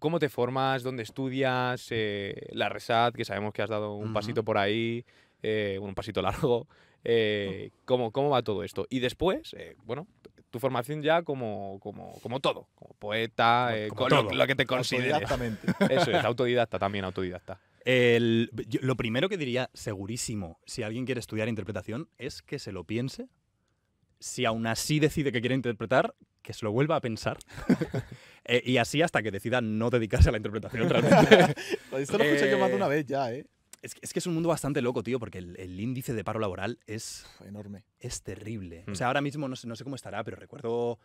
¿Cómo te formas? ¿Dónde estudias? Eh, la RESAT, que sabemos que has dado un pasito por ahí, eh, un pasito largo. Eh, ¿cómo, va todo esto? Y después, bueno, tu formación ya como, como, todo, como poeta, lo, que te consideres. Eso es, autodidacta también, autodidacta. lo primero que diría, segurísimo, si alguien quiere estudiar interpretación, es que se lo piense. Si aún así decide que quiere interpretar, que se lo vuelva a pensar eh, y así hasta que decida no dedicarse a la interpretación realmente. Esto lo he dicho yo más de una eh, vez ya, ¿eh? Es que, es un mundo bastante loco, tío, porque el, índice de paro laboral es... enorme. Es terrible. O mm. sea, ahora mismo no sé, no sé cómo estará, pero recuerdo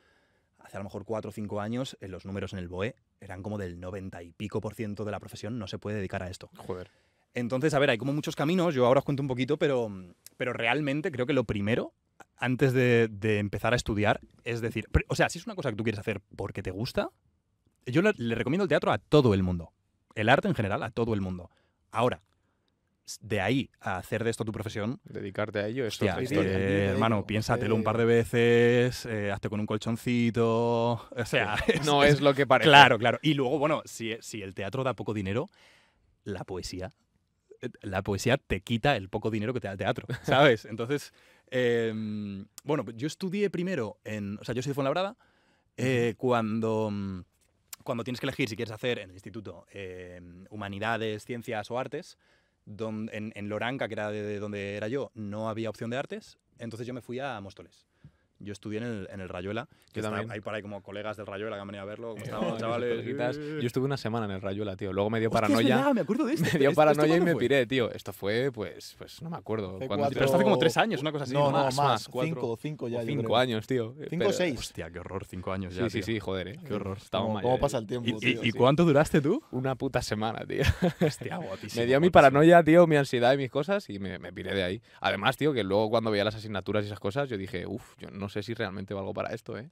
hace a lo mejor cuatro o cinco años eh, los números en el BOE eran como del noventa y pico por ciento de la profesión no se puede dedicar a esto. Joder. Entonces, a ver, hay como muchos caminos, yo ahora os cuento un poquito, pero, pero realmente creo que lo primero antes de, empezar a estudiar. Es decir, o sea, si es una cosa que tú quieres hacer porque te gusta, yo le, recomiendo el teatro a todo el mundo. El arte en general a todo el mundo. Ahora, de ahí a hacer de esto tu profesión. Dedicarte a ello es historia. hermano, piénsatelo un par de veces, eh, hazte con un colchoncito. O sea. no es, lo que parece. Claro, claro. Y luego, bueno, si el teatro da poco dinero, la poesía la poesía te quita el poco dinero que te da el teatro, ¿sabes? Entonces, em, bueno, pues yo estudié primero en, o sea, yo soy de Fuenlabrada, eh, cuando, mm, cuando tienes que elegir si quieres hacer en el instituto em, humanidades, ciencias o artes, en, Loranca, que era de donde era yo, no había opción de artes, entonces yo me fui a Móstoles. Yo estudié en el, en el Rayuela, que está, hay por ahí como colegas del Rayuela que han venido a verlo, como eh, estaban, chavales. Yo eh, eh, estuve una semana en el Rayuela, tío. Luego me dio paranoia. me acuerdo de esto. Me dio ¿este, este paranoia y me piré, tío. Esto fue, pues, pues no me acuerdo. Pero esto hace como tres años, una cosa así. No, no, más, cinco, cinco ya. cinco años, tío. Cinco o seis. Hostia, qué horror, cinco años ya. Sí, sí, sí, joder, ¿eh? Qué horror. ¿Cómo pasa el tiempo? ¿Y cuánto duraste tú? Una puta semana, tío. Hostia, Me dio mi paranoia, tío, mi ansiedad y mis cosas y me piré de ahí. Además, tío, que luego cuando veía las asignaturas y esas cosas, yo dije, uff, yo no sé sé si realmente valgo para esto, ¿eh?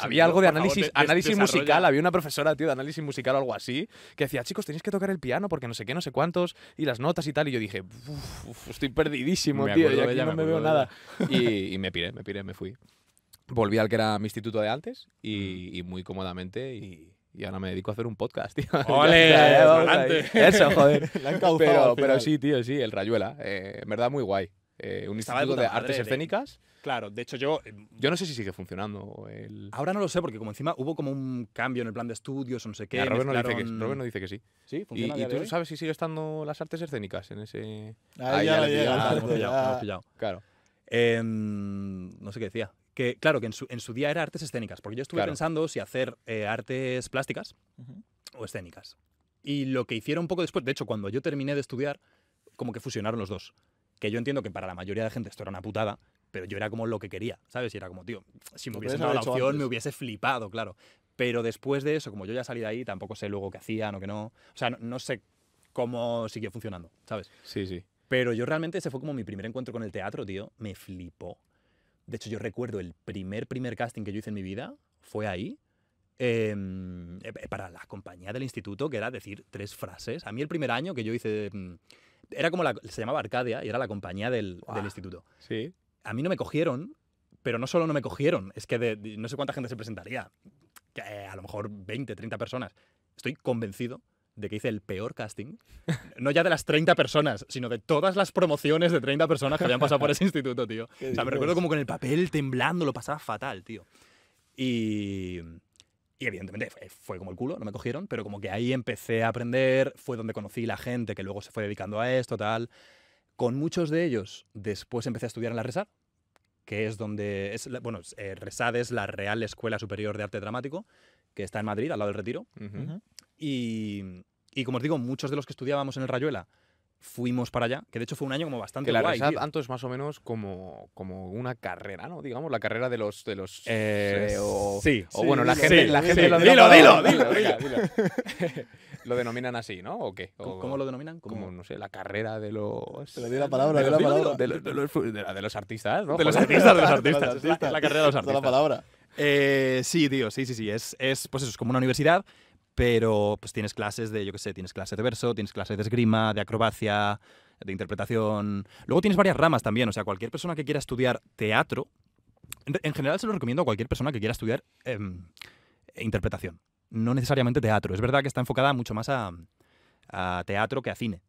había algo de análisis, análisis musical, había una profesora, tío, de análisis musical o algo así, que decía, chicos, tenéis que tocar el piano porque no sé qué, no sé cuántos, y las notas y tal, y yo dije, uf, estoy perdidísimo, tío, Ya no me, veo nada. Y, me piré, me piré, me fui. Volví al que era mi instituto de antes y, mm. muy cómodamente y, ahora me dedico a hacer un podcast, tío. ¡Ole! eso, joder. pero, pero sí, tío, sí, el Rayuela. Eh, en verdad, muy guay. Eh, un instituto de, artes escénicas. Claro, de hecho yo... Em, yo no sé si sigue funcionando el... Ahora no lo sé, porque como encima hubo como un cambio en el plan de estudios, no sé qué... Robert, no dice que, sí. ¿Sí? ¿Funciona ¿Y, tú sabes si sigue estando las artes escénicas en ese...? Ahí, ya, ya, ya, Claro. no sé qué decía. Que, claro, que en su, día era artes escénicas, porque yo estuve pensando si hacer eh, artes plásticas o escénicas. Y lo que hicieron un poco después, de hecho, cuando yo terminé de estudiar, como que fusionaron los dos. Que yo entiendo que para la mayoría de gente esto era una putada, pero yo era como lo que quería, ¿sabes? Y era como, tío, si me hubiese dado la opción me hubiese flipado, claro. Pero después de eso, como yo ya salí de ahí, tampoco sé luego qué hacían o qué no. O sea, no, sé cómo siguió funcionando, ¿sabes? Sí, sí. Pero yo realmente ese fue como mi primer encuentro con el teatro, tío. Me flipó. De hecho, yo recuerdo el primer, primer casting que yo hice en mi vida fue ahí. Em, eh, para la compañía del instituto, que era decir tres frases. A mí el primer año que yo hice... Mm, era como la... Se llamaba Arcadia y era la compañía del, del instituto. Sí a mí no me cogieron, pero no solo no me cogieron, es que no sé cuánta gente se presentaría, que, eh, a lo mejor 20, 30 personas. Estoy convencido de que hice el peor casting, no ya de las 30 personas, sino de todas las promociones de 30 personas que habían pasado por ese instituto, tío. O sea, me recuerdo como con el papel temblando, lo pasaba fatal, tío. Y, y evidentemente fue, fue, como el culo, no me cogieron, pero como que ahí empecé a aprender, fue donde conocí la gente que luego se fue dedicando a esto, tal. Con muchos de ellos después empecé a estudiar en la RESAD, que es donde, es, bueno, eh, RESAD es la Real Escuela Superior de Arte Dramático, que está en Madrid, al lado del Retiro. y, y, como os digo, muchos de los que estudiábamos en el Rayuela fuimos para allá, que de hecho fue un año como bastante que la guay. Resat Anto es más o menos como, como una carrera, ¿no? Digamos, la carrera de los... De los eh, eh, sí. O bueno, la gente, la lo Dilo, dilo, dilo, lo denominan así, ¿no? ¿O qué? ¿Cómo lo denominan? Como, no sé, la carrera de los... Te lo di la palabra, de, la palabra. De, los, artistas, ¿no? De los artistas, de los artistas. la, carrera de los artistas. la palabra. Eh, sí, tío, sí, sí, sí. Es, es, pues eso, es como una universidad pero pues tienes clases de, yo qué sé, tienes clases de verso, tienes clases de esgrima, de acrobacia, de interpretación. Luego tienes varias ramas también, o sea, cualquier persona que quiera estudiar teatro, en general se lo recomiendo a cualquier persona que quiera estudiar em, interpretación, no necesariamente teatro. Es verdad que está enfocada mucho más a, a teatro que a cine.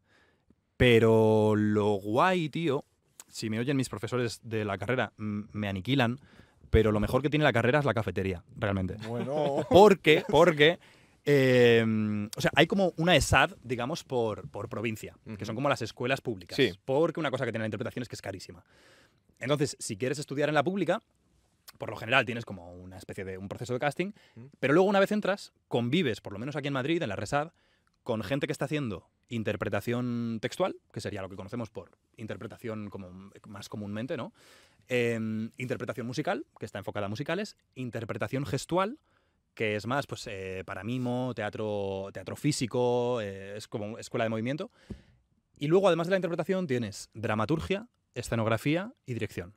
Pero lo guay, tío, si me oyen mis profesores de la carrera, me aniquilan, pero lo mejor que tiene la carrera es la cafetería, realmente. Bueno. Porque, porque eh, o sea, hay como una ESAD, digamos, por, provincia, que son como las escuelas públicas. Sí. Porque una cosa que tiene la interpretación es que es carísima. Entonces, si quieres estudiar en la pública, por lo general tienes como una especie de un proceso de casting, pero luego una vez entras, convives, por lo menos aquí en Madrid, en la RESAD, con gente que está haciendo interpretación textual, que sería lo que conocemos por interpretación como, más comúnmente, ¿no? Em, interpretación musical, que está enfocada a musicales, interpretación gestual, que es más pues, eh, para mimo, teatro, teatro físico, eh, es como escuela de movimiento. Y luego, además de la interpretación, tienes dramaturgia, escenografía y dirección.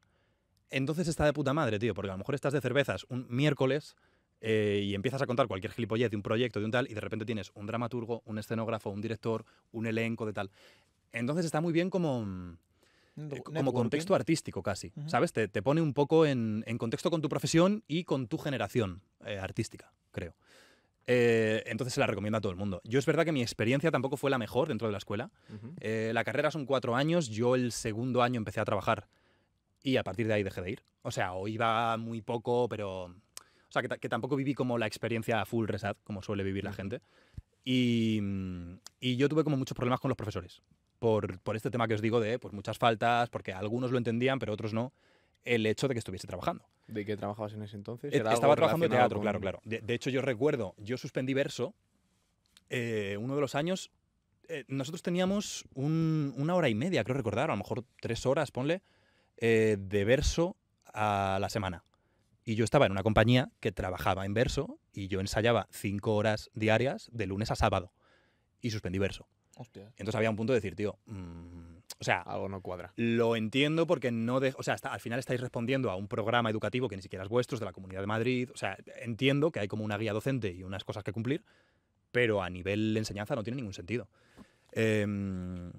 Entonces está de puta madre, tío, porque a lo mejor estás de cervezas un miércoles eh, y empiezas a contar cualquier gilipollez de un proyecto, de un tal, y de repente tienes un dramaturgo, un escenógrafo, un director, un elenco de tal. Entonces está muy bien como mm, como contexto artístico casi, ¿sabes? Te, te, pone un poco en, en, contexto con tu profesión y con tu generación eh, artística, creo. Eh, entonces se la recomiendo a todo el mundo. Yo es verdad que mi experiencia tampoco fue la mejor dentro de la escuela. Eh, la carrera son cuatro años, yo el segundo año empecé a trabajar y a partir de ahí dejé de ir. O sea, o iba muy poco, pero... O sea, que, tampoco viví como la experiencia full resad, como suele vivir la gente. Mm, y, yo tuve como muchos problemas con los profesores por, este tema que os digo de por pues, muchas faltas, porque algunos lo entendían, pero otros no el hecho de que estuviese trabajando. ¿De que trabajabas en ese entonces? Eh, estaba trabajando en teatro, claro, claro. De, hecho, yo recuerdo, yo suspendí verso eh, uno de los años. Eh, nosotros teníamos una hora y media, creo recordar, a lo mejor tres horas, ponle, de verso a la semana. Y yo estaba en una compañía que trabajaba en verso y yo ensayaba cinco horas diarias de lunes a sábado. Y suspendí verso. Hostia. Entonces había un punto de decir, tío, mm, o sea, algo no cuadra. Lo entiendo porque no de, o sea, hasta, al final estáis respondiendo a un programa educativo que ni siquiera es vuestro, es de la Comunidad de Madrid. O sea, entiendo que hay como una guía docente y unas cosas que cumplir, pero a nivel enseñanza no tiene ningún sentido. Em,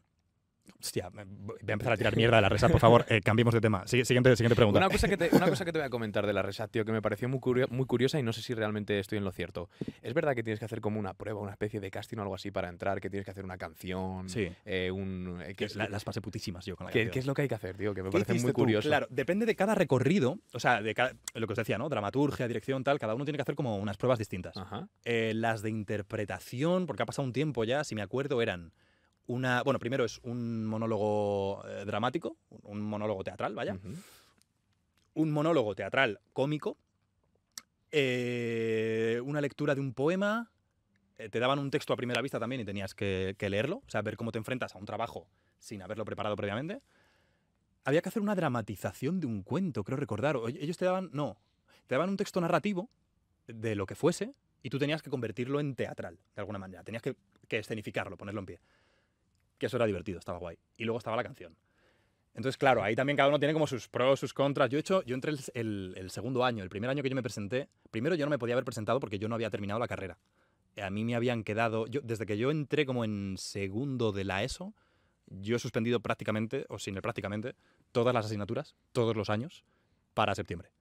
Hostia, voy a empezar a tirar mierda de la resa, por favor, eh, cambiemos de tema. Siguiente, siguiente pregunta. Una cosa, que te, voy a comentar de la resa, tío, que me pareció muy, curiosa y no sé si realmente estoy en lo cierto. ¿Es verdad que tienes que hacer como una prueba, una especie de casting o algo así para entrar, que tienes que hacer una canción? Sí. Eh, eh, las pasé putísimas yo con la ¿Qué, ¿Qué es lo que hay que hacer, tío? Que me parece muy curioso. Claro, depende de cada recorrido, o sea, de lo que os decía, ¿no? Dramaturgia, dirección, tal, cada uno tiene que hacer como unas pruebas distintas. las de interpretación, porque ha pasado un tiempo ya, si me acuerdo, eran una. Bueno, primero es un monólogo eh, dramático, un monólogo teatral, vaya. Un monólogo teatral cómico. Eh, una lectura de un poema. Eh, te daban un texto a primera vista también y tenías que, leerlo. O sea, ver cómo te enfrentas a un trabajo sin haberlo preparado previamente. Había que hacer una dramatización de un cuento, creo recordar. Ellos te daban. No. Te daban un texto narrativo de lo que fuese y tú tenías que convertirlo en teatral, de alguna manera. Tenías que escenificarlo, ponerlo en pie que eso era divertido, estaba guay. Y luego estaba la canción. Entonces, claro, ahí también cada uno tiene como sus pros, sus contras. Yo he hecho, yo entré el, segundo año, el primer año que yo me presenté, primero yo no me podía haber presentado porque yo no había terminado la carrera. A mí me habían quedado, yo, desde que yo entré como en segundo de la ESO, yo he suspendido prácticamente, o sin el prácticamente, todas las asignaturas, todos los años, para septiembre.